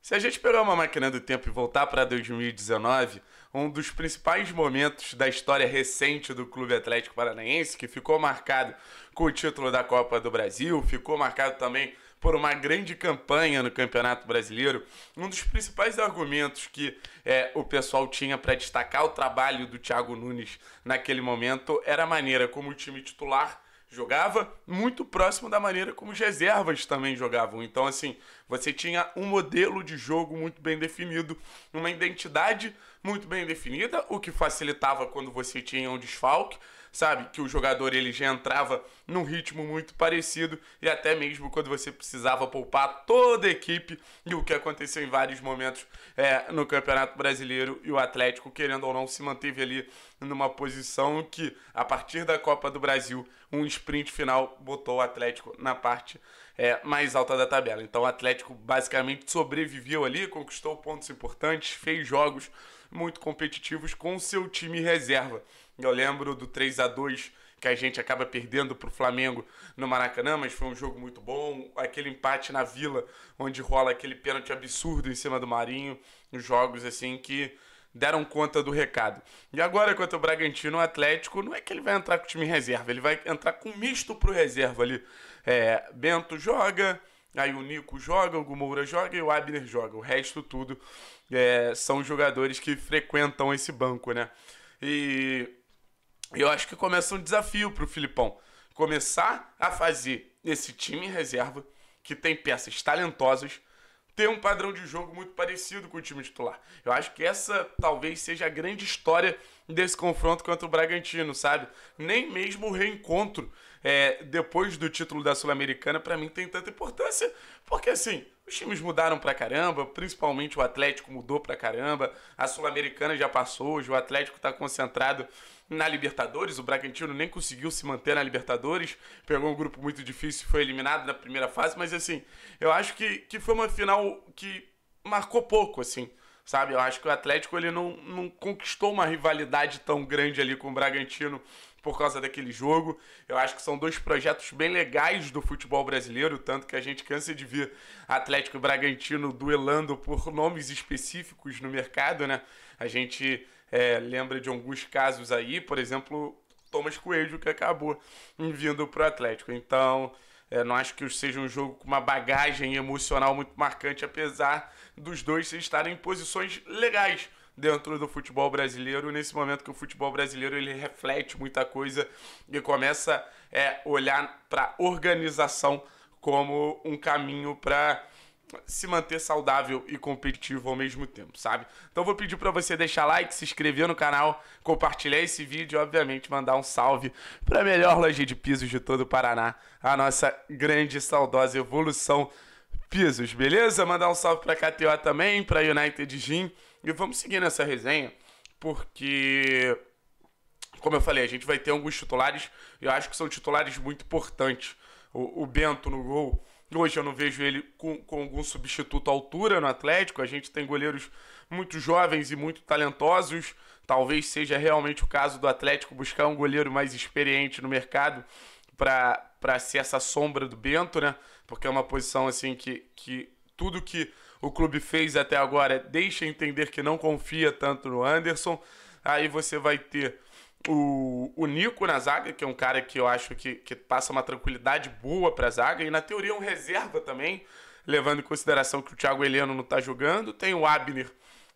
Se a gente pegar uma máquina do tempo e voltar para 2019, um dos principais momentos da história recente do Clube Atlético Paranaense, que ficou marcado com o título da Copa do Brasil, ficou marcado também por uma grande campanha no Campeonato Brasileiro. Um dos principais argumentos que é, o pessoal tinha para destacar o trabalho do Thiago Nunes naquele momento era a maneira como o time titular jogava muito próximo da maneira como os reservas também jogavam. Então, assim, você tinha um modelo de jogo muito bem definido, uma identidade muito bem definida, o que facilitava quando você tinha um desfalque sabe? Que o jogador ele já entrava num ritmo muito parecido e até mesmo quando você precisava poupar toda a equipe e o que aconteceu em vários momentos é, no Campeonato Brasileiro e o Atlético, querendo ou não, se manteve ali numa posição que, a partir da Copa do Brasil, um sprint final botou o Atlético na parte é, mais alta da tabela. Então o Atlético basicamente sobreviveu ali, conquistou pontos importantes, fez jogos muito competitivos com seu time reserva. Eu lembro do 3 a 2 que a gente acaba perdendo para o Flamengo no Maracanã, mas foi um jogo muito bom. Aquele empate na Vila, onde rola aquele pênalti absurdo em cima do Marinho, jogos assim que deram conta do recado. E agora contra o Bragantino, o Atlético, não é que ele vai entrar com o time reserva, ele vai entrar com um misto pro reserva ali. É, Bento joga, aí o Nico joga, o Gumoura joga e o Abner joga. O resto tudo é, são jogadores que frequentam esse banco, né? E eu acho que começa um desafio para o Filipão. Começar a fazer esse time em reserva, que tem peças talentosas, ter um padrão de jogo muito parecido com o time titular. Eu acho que essa talvez seja a grande história desse confronto contra o Bragantino, sabe? Nem mesmo o reencontro é, depois do título da Sul-Americana, para mim, tem tanta importância, porque assim, os times mudaram pra caramba, principalmente o Atlético mudou pra caramba, a Sul-Americana já passou, hoje o Atlético tá concentrado na Libertadores, o Bragantino nem conseguiu se manter na Libertadores, pegou um grupo muito difícil e foi eliminado na primeira fase, mas assim, eu acho que, que foi uma final que marcou pouco, assim. Sabe, eu acho que o Atlético ele não, não conquistou uma rivalidade tão grande ali com o Bragantino por causa daquele jogo. Eu acho que são dois projetos bem legais do futebol brasileiro, tanto que a gente cansa de ver Atlético e Bragantino duelando por nomes específicos no mercado, né? A gente é, lembra de alguns casos aí, por exemplo, Thomas Coelho, que acabou vindo para o Atlético. Então, é, não acho que seja um jogo com uma bagagem emocional muito marcante, apesar dos dois estarem em posições legais dentro do futebol brasileiro, nesse momento que o futebol brasileiro ele reflete muita coisa e começa a é, olhar para organização como um caminho para se manter saudável e competitivo ao mesmo tempo, sabe? Então vou pedir para você deixar like, se inscrever no canal, compartilhar esse vídeo e obviamente mandar um salve para a melhor loja de pisos de todo o Paraná, a nossa grande e saudosa Evolução Pisos, beleza? Mandar um salve para KTO também, para United Gym e vamos seguir nessa resenha porque como eu falei, a gente vai ter alguns titulares, eu acho que são titulares muito importantes. o, o Bento no gol Hoje eu não vejo ele com, com algum substituto à altura no Atlético. A gente tem goleiros muito jovens e muito talentosos. Talvez seja realmente o caso do Atlético buscar um goleiro mais experiente no mercado para ser essa sombra do Bento, né? Porque é uma posição assim que, que tudo que o clube fez até agora deixa entender que não confia tanto no Anderson. Aí você vai ter o, o Nico na zaga, que é um cara que eu acho que, que passa uma tranquilidade boa para a zaga, e na teoria um reserva também, levando em consideração que o Thiago Heleno não está jogando. Tem o Abner,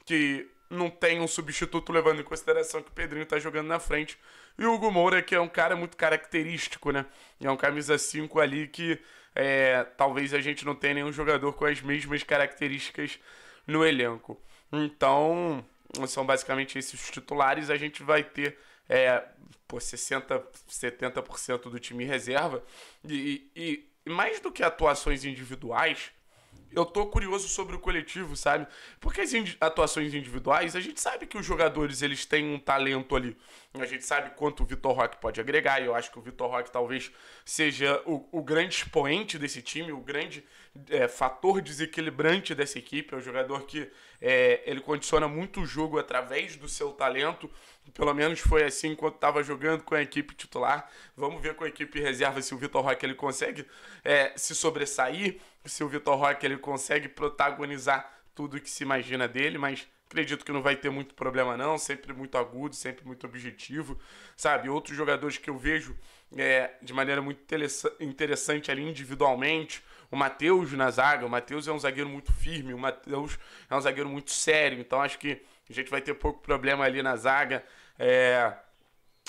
que não tem um substituto, levando em consideração que o Pedrinho está jogando na frente. E o Hugo Moura, que é um cara muito característico, né? É um camisa 5 ali que é, talvez a gente não tenha nenhum jogador com as mesmas características no elenco. Então, são basicamente esses titulares. A gente vai ter é, pô, 60%, 70% do time reserva. E, e, e mais do que atuações individuais, eu tô curioso sobre o coletivo, sabe? Porque as indi atuações individuais, a gente sabe que os jogadores eles têm um talento ali. A gente sabe quanto o Vitor Roque pode agregar, e eu acho que o Vitor Roque talvez seja o, o, grande expoente desse time, o grande é, fator desequilibrante dessa equipe. É um jogador que é, ele condiciona muito o jogo através do seu talento. Pelo menos foi assim enquanto estava jogando com a equipe titular. Vamos ver com a equipe reserva se o Vitor Roque ele consegue é, se sobressair se o Vitor Roque ele consegue protagonizar tudo que se imagina dele, mas acredito que não vai ter muito problema não, sempre muito agudo, sempre muito objetivo, sabe? Outros jogadores que eu vejo é, de maneira muito interessante ali individualmente, o Matheus na zaga, o Matheus é um zagueiro muito firme, o Matheus é um zagueiro muito sério, então acho que a gente vai ter pouco problema ali na zaga. É...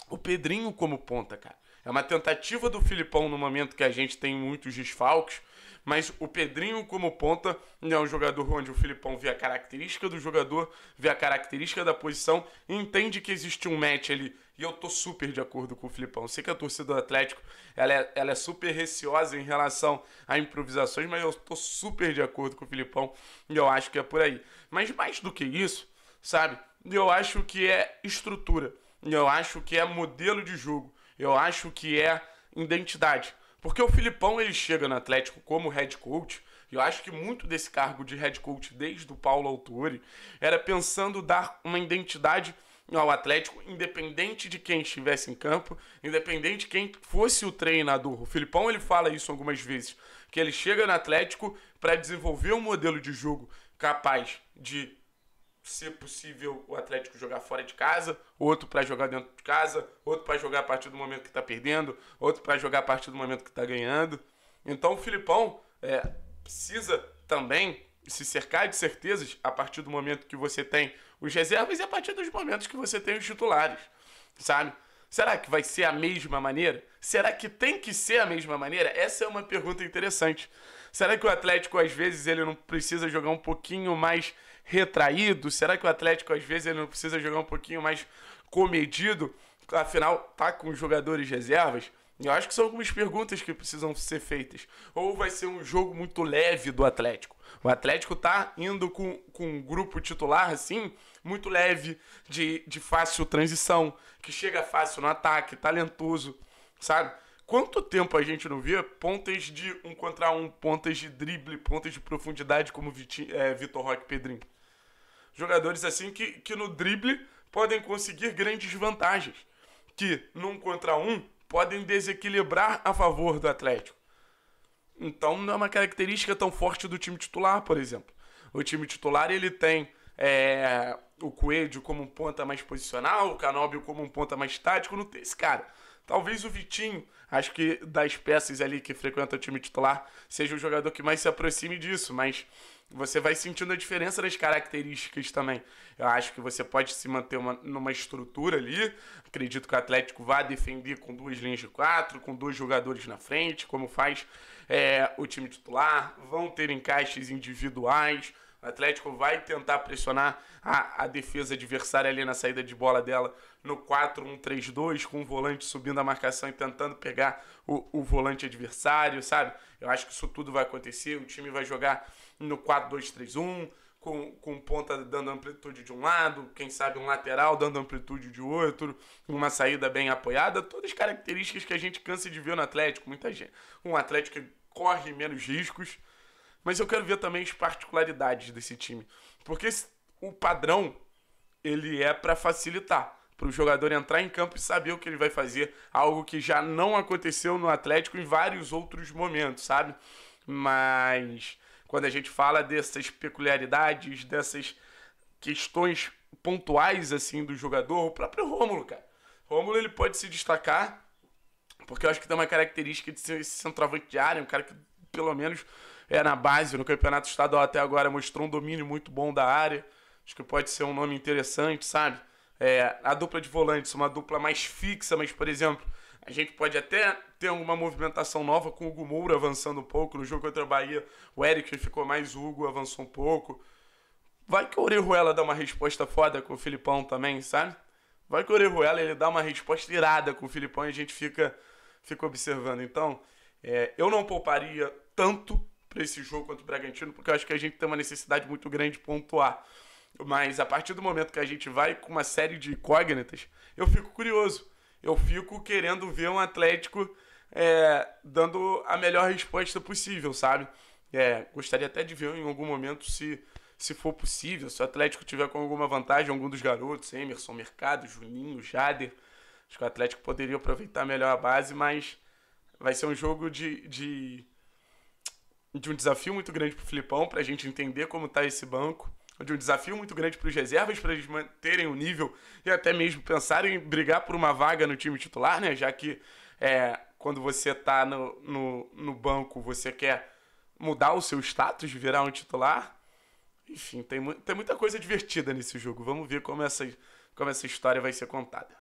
O Pedrinho como ponta, cara. É uma tentativa do Filipão no momento que a gente tem muitos desfalques. Mas o Pedrinho como ponta é um jogador onde o Filipão vê a característica do jogador, vê a característica da posição, entende que existe um match ali. E eu tô super de acordo com o Filipão. sei que a torcida do Atlético ela é, ela é super receosa em relação a improvisações, mas eu tô super de acordo com o Filipão e eu acho que é por aí. Mas mais do que isso, sabe? Eu acho que é estrutura. Eu acho que é modelo de jogo. Eu acho que é identidade. Porque o Filipão ele chega no Atlético como head coach, e eu acho que muito desse cargo de head coach desde o Paulo Autori era pensando dar uma identidade ao Atlético, independente de quem estivesse em campo, independente de quem fosse o treinador. O Filipão ele fala isso algumas vezes, que ele chega no Atlético para desenvolver um modelo de jogo capaz de ser possível o Atlético jogar fora de casa, outro para jogar dentro de casa, outro para jogar a partir do momento que está perdendo, outro para jogar a partir do momento que está ganhando. Então o Filipão é, precisa também se cercar de certezas a partir do momento que você tem os reservas e a partir dos momentos que você tem os titulares, sabe? Será que vai ser a mesma maneira? Será que tem que ser a mesma maneira? Essa é uma pergunta interessante. Será que o Atlético às vezes ele não precisa jogar um pouquinho mais retraído? Será que o Atlético às vezes ele não precisa jogar um pouquinho mais comedido? Afinal, tá com os jogadores reservas? Eu acho que são algumas perguntas que precisam ser feitas. Ou vai ser um jogo muito leve do Atlético. O Atlético tá indo com, com um grupo titular, assim, muito leve, de, de fácil transição, que chega fácil no ataque, talentoso, sabe? Quanto tempo a gente não via pontas de um contra um, pontas de drible, pontas de profundidade como é, Vitor Roque e Pedrinho? Jogadores assim que, que no drible podem conseguir grandes vantagens, que num contra um podem desequilibrar a favor do Atlético. Então não é uma característica tão forte do time titular, por exemplo. O time titular ele tem é, o Coelho como um ponta mais posicional, o Canóbio como um ponta mais tático, não tem esse cara. Talvez o Vitinho, acho que das peças ali que frequenta o time titular, seja o jogador que mais se aproxime disso, mas você vai sentindo a diferença das características também. Eu acho que você pode se manter uma, numa estrutura ali. Acredito que o Atlético vá defender com duas linhas de quatro, com dois jogadores na frente, como faz é, o time titular. Vão ter encaixes individuais. O Atlético vai tentar pressionar a, a, defesa adversária ali na saída de bola dela no 4-1-3-2, com o volante subindo a marcação e tentando pegar o, o volante adversário, sabe? Eu acho que isso tudo vai acontecer, o time vai jogar no 4-2-3-1, com, com ponta dando amplitude de um lado, quem sabe um lateral dando amplitude de outro, uma saída bem apoiada, todas as características que a gente cansa de ver no Atlético. Muita gente. Um Atlético que corre menos riscos. Mas eu quero ver também as particularidades desse time. Porque o padrão, ele é para facilitar para o jogador entrar em campo e saber o que ele vai fazer, algo que já não aconteceu no Atlético em vários outros momentos, sabe? Mas quando a gente fala dessas peculiaridades, dessas questões pontuais assim do jogador, o próprio Rômulo, cara. Rômulo ele pode se destacar porque eu acho que tem uma característica de ser esse centroavante de área, um cara que pelo menos é na base, no campeonato estadual até agora mostrou um domínio muito bom da área. Acho que pode ser um nome interessante, sabe? É, a dupla de volantes, uma dupla mais fixa, mas por exemplo, a gente pode até ter alguma movimentação nova com o Hugo Moura avançando um pouco. No jogo contra o Bahia, o Eric ficou mais o Hugo, avançou um pouco. Vai que o Orejuela dá uma resposta foda com o Filipão também, sabe? Vai que o Orejuela ele dá uma resposta irada com o Filipão e a gente fica, fica observando. Então, é, eu não pouparia tanto para esse jogo contra o Bragantino, porque eu acho que a gente tem uma necessidade muito grande de pontuar. Mas a partir do momento que a gente vai com uma série de incógnitas, eu fico curioso eu fico querendo ver um Atlético é, dando a melhor resposta possível, sabe? É, gostaria até de ver em algum momento se, se for possível, se o Atlético tiver com alguma vantagem, algum dos garotos, Emerson, Mercado, Juninho, Jader. Acho que o Atlético poderia aproveitar melhor a base, mas vai ser um jogo de, de, de um desafio muito grande para o Filipão, para a gente entender como está esse banco de um desafio muito grande para os reservas, para eles manterem o nível e até mesmo pensarem em brigar por uma vaga no time titular, né? Já que é, quando você está no, no, no, banco, você quer mudar o seu status, virar um titular. Enfim, tem, tem muita coisa divertida nesse jogo. Vamos ver como essa, como essa história vai ser contada.